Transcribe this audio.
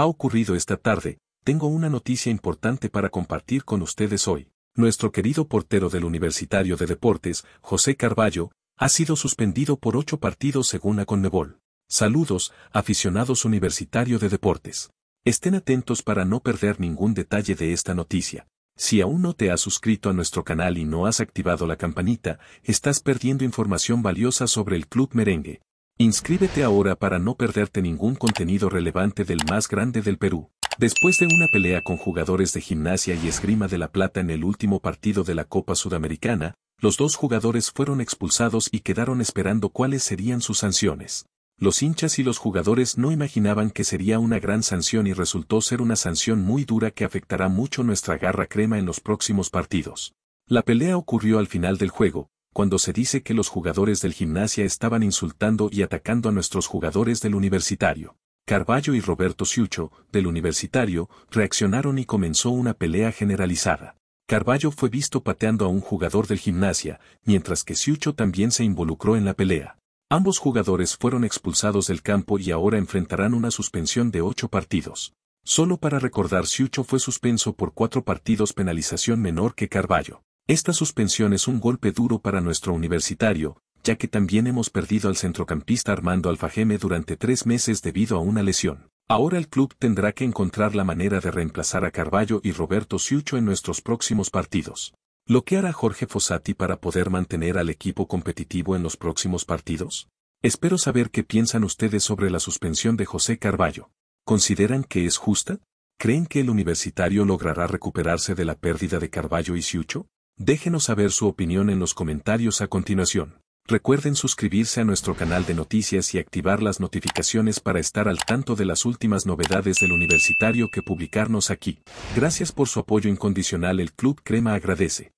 ha ocurrido esta tarde, tengo una noticia importante para compartir con ustedes hoy. Nuestro querido portero del Universitario de Deportes, José Carballo, ha sido suspendido por ocho partidos según la Conmebol. Saludos, aficionados Universitario de Deportes. Estén atentos para no perder ningún detalle de esta noticia. Si aún no te has suscrito a nuestro canal y no has activado la campanita, estás perdiendo información valiosa sobre el Club Merengue. Inscríbete ahora para no perderte ningún contenido relevante del más grande del Perú. Después de una pelea con jugadores de gimnasia y esgrima de La Plata en el último partido de la Copa Sudamericana, los dos jugadores fueron expulsados y quedaron esperando cuáles serían sus sanciones. Los hinchas y los jugadores no imaginaban que sería una gran sanción y resultó ser una sanción muy dura que afectará mucho nuestra garra crema en los próximos partidos. La pelea ocurrió al final del juego, cuando se dice que los jugadores del gimnasia estaban insultando y atacando a nuestros jugadores del universitario. Carballo y Roberto Siucho, del universitario, reaccionaron y comenzó una pelea generalizada. Carballo fue visto pateando a un jugador del gimnasia, mientras que Ciucho también se involucró en la pelea. Ambos jugadores fueron expulsados del campo y ahora enfrentarán una suspensión de ocho partidos. Solo para recordar Ciucho fue suspenso por cuatro partidos penalización menor que Carballo. Esta suspensión es un golpe duro para nuestro universitario, ya que también hemos perdido al centrocampista Armando Alfajeme durante tres meses debido a una lesión. Ahora el club tendrá que encontrar la manera de reemplazar a Carballo y Roberto Siucho en nuestros próximos partidos. ¿Lo que hará Jorge Fossati para poder mantener al equipo competitivo en los próximos partidos? Espero saber qué piensan ustedes sobre la suspensión de José Carballo. ¿Consideran que es justa? ¿Creen que el universitario logrará recuperarse de la pérdida de Carballo y Siucho? Déjenos saber su opinión en los comentarios a continuación. Recuerden suscribirse a nuestro canal de noticias y activar las notificaciones para estar al tanto de las últimas novedades del universitario que publicarnos aquí. Gracias por su apoyo incondicional el Club Crema agradece.